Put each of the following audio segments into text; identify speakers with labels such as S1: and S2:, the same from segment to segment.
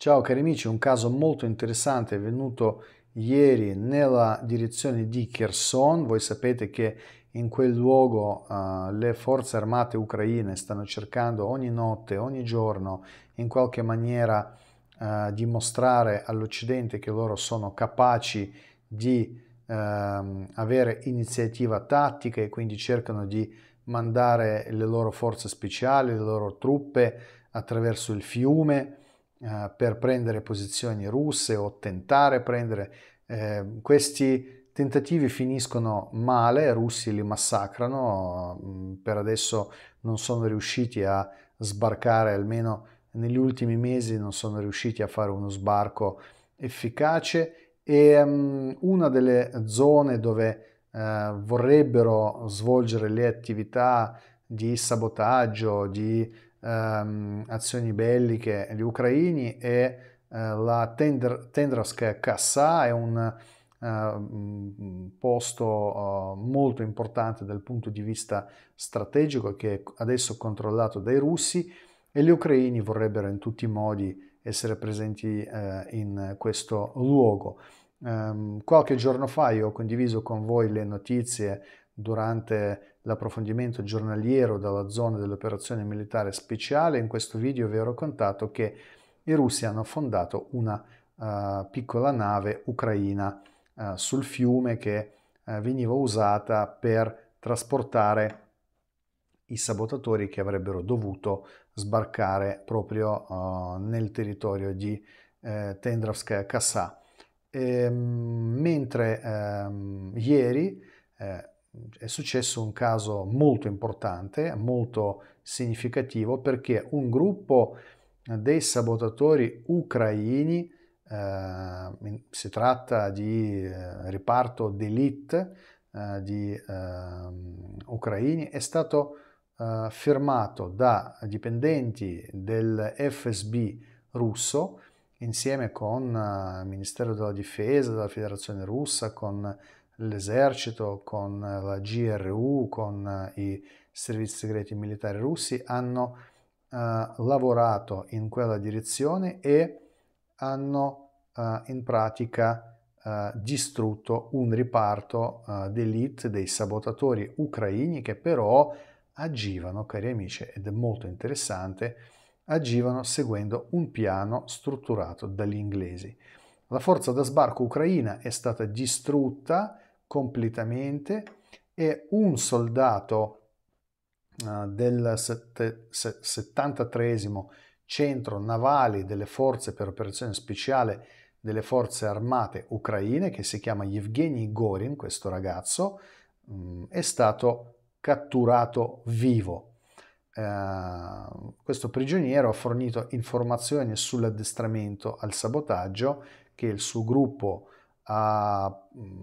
S1: Ciao cari amici, un caso molto interessante è venuto ieri nella direzione di Kherson. Voi sapete che in quel luogo uh, le forze armate ucraine stanno cercando ogni notte, ogni giorno, in qualche maniera uh, eh, mostrare all'Occidente che loro sono capaci di uh, avere iniziativa tattica e quindi cercano di mandare le loro forze speciali, le loro truppe attraverso il fiume eh, per prendere posizioni russe o tentare prendere. Eh, questi tentativi finiscono male, i russi li massacrano, mm, per adesso non sono riusciti a sbarcare, almeno negli ultimi mesi non sono riusciti a fare uno sbarco efficace e um, una delle zone dove uh, vorrebbero svolgere le attività di sabotaggio, di ehm, azioni belliche gli ucraini e eh, la Tender, Tendrosk Kassa è un eh, mm, posto eh, molto importante dal punto di vista strategico che è adesso controllato dai russi e gli ucraini vorrebbero in tutti i modi essere presenti eh, in questo luogo. Ehm, qualche giorno fa io ho condiviso con voi le notizie durante l'approfondimento giornaliero dalla zona dell'operazione militare speciale, in questo video vi ho raccontato che i russi hanno affondato una uh, piccola nave ucraina uh, sul fiume che uh, veniva usata per trasportare i sabotatori che avrebbero dovuto sbarcare proprio nel territorio di eh, Tendravskaya Kassà. Ehm, mentre ehm, ieri eh, è successo un caso molto importante, molto significativo, perché un gruppo dei sabotatori ucraini, eh, si tratta di eh, riparto d'elite eh, di ehm, ucraini, è stato eh, fermato da dipendenti del FSB russo insieme con eh, il Ministero della Difesa, della Federazione Russa, con l'esercito, con la GRU, con i servizi segreti militari russi, hanno eh, lavorato in quella direzione e hanno eh, in pratica eh, distrutto un riparto eh, d'elite dei sabotatori ucraini che però agivano, cari amici, ed è molto interessante, agivano seguendo un piano strutturato dagli inglesi. La forza da sbarco ucraina è stata distrutta completamente e un soldato uh, del 73 centro navale delle forze per operazione speciale delle forze armate ucraine che si chiama Yevgeny Gorin, questo ragazzo, mh, mm, è stato catturato vivo. Uh, questo prigioniero ha fornito informazioni sull'addestramento al sabotaggio che il suo gruppo ha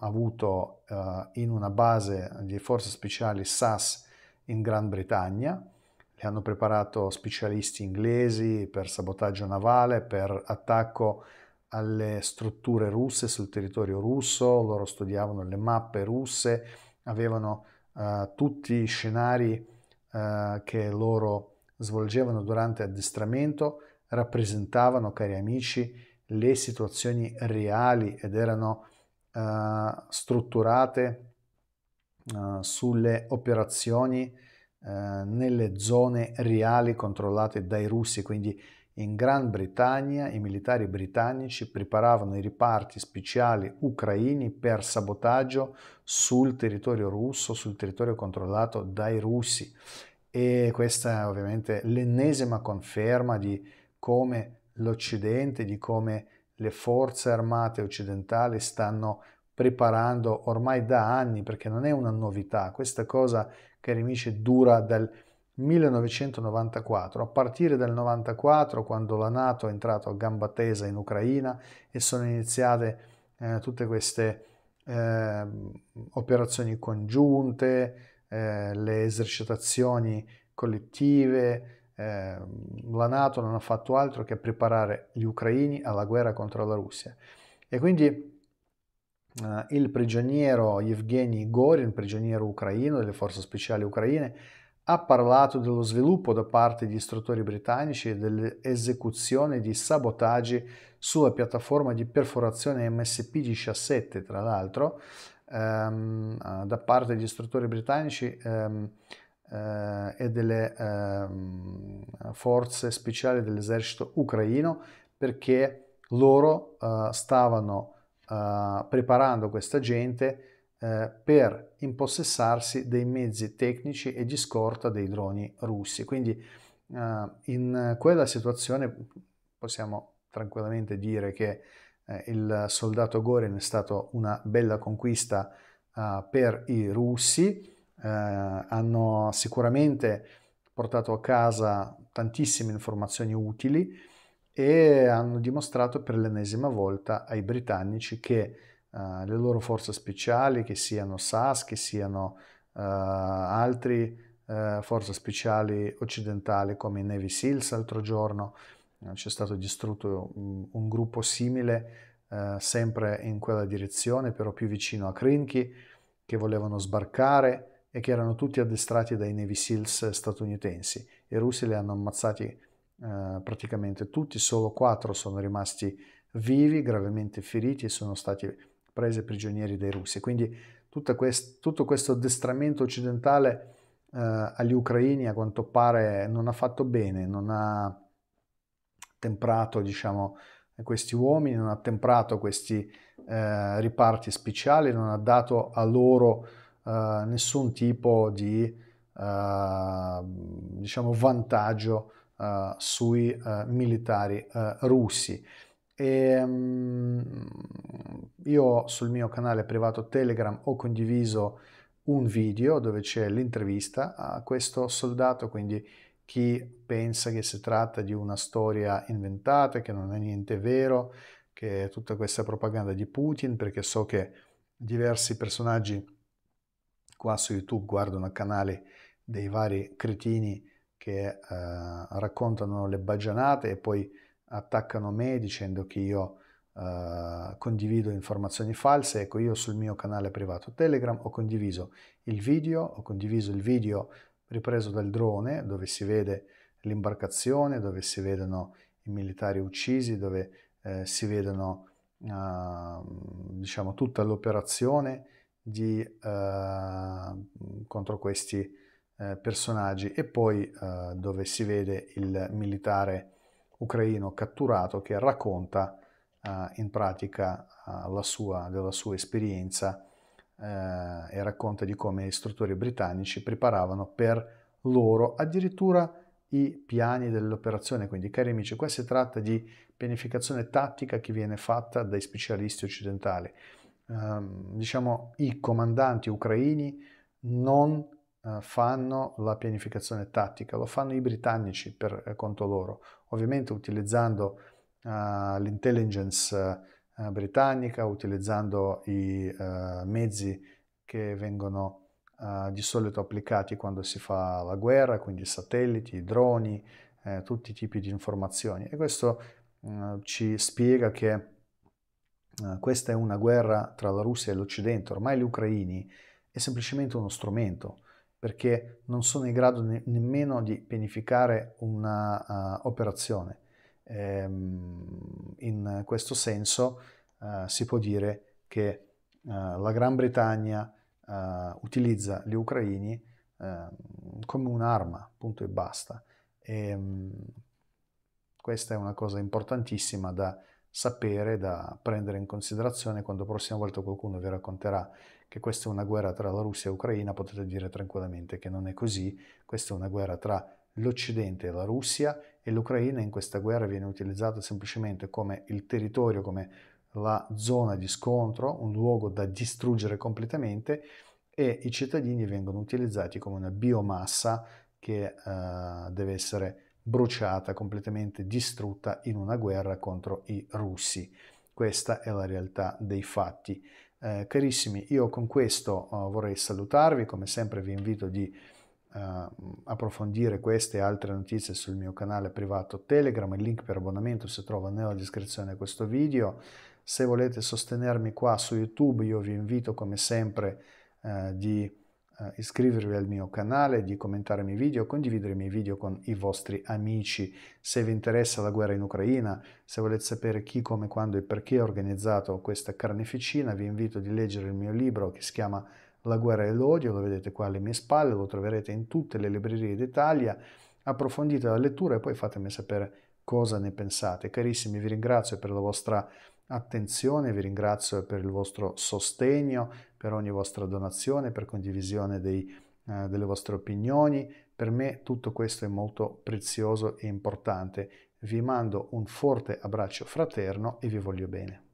S1: avuto uh, in una base di forze speciali SAS in Gran Bretagna, le hanno preparato specialisti inglesi per sabotaggio navale, per attacco alle strutture russe sul territorio russo, loro studiavano le mappe russe, avevano uh, tutti i scenari uh, che loro svolgevano durante l'addestramento, rappresentavano, cari amici, le situazioni reali ed erano uh, strutturate uh, sulle operazioni uh, nelle zone reali controllate dai russi, quindi in Gran Bretagna i militari britannici preparavano i riparti speciali ucraini per sabotaggio sul territorio russo, sul territorio controllato dai russi. E questa è ovviamente l'ennesima conferma di come l'Occidente, di come le forze armate occidentali stanno preparando ormai da anni, perché non è una novità, questa cosa, cari amici, dura dal 1994, a partire dal 1994 quando la Nato è entrata a gamba tesa in Ucraina e sono iniziate eh, tutte queste eh, operazioni congiunte, eh, le esercitazioni collettive, Ehm, la Nato non ha fatto altro che preparare gli ucraini alla guerra contro la Russia. E quindi eh, il prigioniero Yevgeny Gorin, prigioniero ucraino delle forze speciali ucraine, ha parlato dello sviluppo da parte di istruttori britannici dell'esecuzione di sabotaggi sulla piattaforma di perforazione MSP-17, tra l'altro, ehm, eh, da parte di istruttori britannici ehm, eh, e delle eh, forze speciali dell'esercito ucraino perché loro eh, stavano eh, preparando questa gente eh, per impossessarsi dei mezzi tecnici e di scorta dei droni russi. Quindi eh, in quella situazione possiamo tranquillamente dire che il soldato Gorin è stato una bella conquista per i russi eh, hanno sicuramente portato a casa tantissime informazioni utili e hanno dimostrato per l'ennesima volta ai britannici che eh, le loro forze speciali, che siano SAS, che siano altre eh, altri eh, forze speciali occidentali come i Navy SEALs l'altro giorno, c'è stato distrutto un, un gruppo simile eh, sempre in quella direzione, però più vicino a Krinky, che volevano sbarcare e che erano tutti addestrati dai Navy SEALs statunitensi. I russi li hanno ammazzati eh, praticamente tutti, solo quattro sono rimasti vivi, gravemente feriti e sono stati presi prigionieri dai russi. Quindi quest tutto questo addestramento occidentale eh, agli ucraini a quanto pare non ha fatto bene, non ha temprato diciamo, questi uomini, non ha temprato questi eh, riparti speciali, non ha dato a loro eh, nessun tipo di eh, diciamo vantaggio eh, sui militari russi. E, um, io sul mio canale privato Telegram ho condiviso un video dove c'è l'intervista a questo soldato, quindi chi pensa che si tratta di una storia inventata, che non è niente vero, che è tutta questa propaganda di Putin, perché so che diversi personaggi qua su YouTube guardano il canale dei vari cretini che eh, raccontano le baggianate e poi attaccano me dicendo che io eh, condivido informazioni false. Ecco, io sul mio canale privato Telegram ho condiviso il video, ho condiviso il video ripreso dal drone dove si vede l'imbarcazione, dove si vedono i militari uccisi, dove eh, si vedono ehm, diciamo tutta l'operazione di, uh, contro questi uh, personaggi e poi uh, dove si vede il militare ucraino catturato che racconta eh, in pratica la sua, della sua esperienza e racconta di come gli istruttori britannici preparavano per loro addirittura i piani dell'operazione. Quindi, cari amici, qua si tratta di pianificazione tattica che viene fatta dai specialisti occidentali. Ehm, diciamo, i comandanti ucraini non eh, fanno la pianificazione tattica, lo fanno i britannici per eh, conto loro, ovviamente utilizzando uh, l'intelligence uh, britannica, utilizzando i uh, mezzi che vengono di solito applicati quando si fa la guerra, quindi satelliti, droni, eh, tutti i tipi di informazioni. E questo mm, ci spiega che eh, questa è una guerra tra la Russia e l'Occidente, ormai gli ucraini è semplicemente uno strumento perché non sono in grado ne- nemmeno di pianificare un'operazione. Eh, uh, ehm, in questo senso uh, si può dire che uh, la Gran Bretagna utilizza gli ucraini ehm, come un'arma, punto e basta. E, um, questa è una cosa importantissima da sapere da prendere in considerazione quando la prossima volta qualcuno vi racconterà che questa è una guerra tra la Russia e l'Ucraina, potete dire tranquillamente che non è così, questa è una guerra tra l'Occidente e la Russia e l'Ucraina in questa guerra viene utilizzata semplicemente come il territorio, come la zona di scontro, un luogo da distruggere completamente e i cittadini vengono utilizzati come una biomassa che eh, deve essere bruciata, completamente distrutta in una guerra contro i russi. Questa è la realtà dei fatti. Eh, carissimi, io con questo uh, vorrei salutarvi, come sempre vi invito di uh, approfondire queste e altre notizie sul mio canale privato Telegram, il link per abbonamento si trova nella descrizione di questo video. Se volete sostenermi qua su YouTube, io vi invito come sempre eh, di eh, iscrivervi al mio canale, di commentare i miei video, condividere i miei video con i vostri amici. Se vi interessa la guerra in Ucraina, se volete sapere chi, come, quando e perché ha organizzato questa carneficina, vi invito a leggere il mio libro che si chiama La guerra e l'odio, lo vedete qua alle mie spalle, lo troverete in tutte le librerie d'Italia. Approfondite la lettura e poi fatemi sapere cosa ne pensate. Carissimi, vi ringrazio per la vostra attenzione, vi ringrazio per il vostro sostegno per ogni vostra donazione, per condivisione dei, eh, delle vostre opinioni. Per me tutto questo è molto prezioso e importante. Vi mando un forte abbraccio fraterno e vi voglio bene.